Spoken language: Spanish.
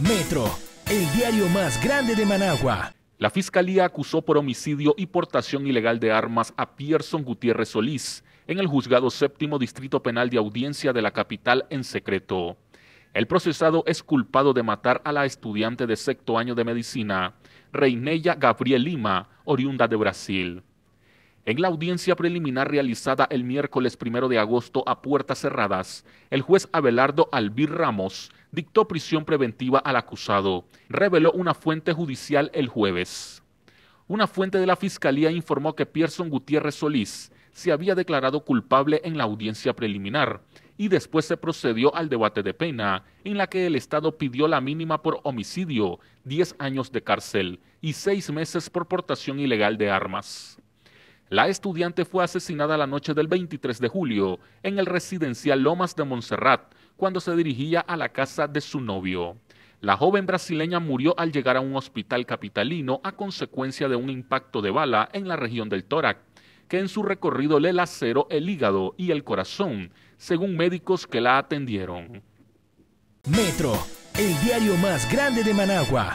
Metro, el diario más grande de Managua. La fiscalía acusó por homicidio y portación ilegal de armas a Pierson Gutiérrez Solís en el juzgado séptimo distrito penal de audiencia de la capital en secreto. El procesado es culpado de matar a la estudiante de sexto año de medicina, reinella Gabriel Lima, oriunda de Brasil. En la audiencia preliminar realizada el miércoles primero de agosto a puertas cerradas, el juez Abelardo Albir Ramos dictó prisión preventiva al acusado, reveló una fuente judicial el jueves. Una fuente de la fiscalía informó que Pierson Gutiérrez Solís se había declarado culpable en la audiencia preliminar y después se procedió al debate de pena, en la que el Estado pidió la mínima por homicidio, 10 años de cárcel y 6 meses por portación ilegal de armas. La estudiante fue asesinada la noche del 23 de julio en el residencial Lomas de Montserrat cuando se dirigía a la casa de su novio. La joven brasileña murió al llegar a un hospital capitalino a consecuencia de un impacto de bala en la región del tórax, que en su recorrido le laceró el hígado y el corazón, según médicos que la atendieron. Metro, el diario más grande de Managua.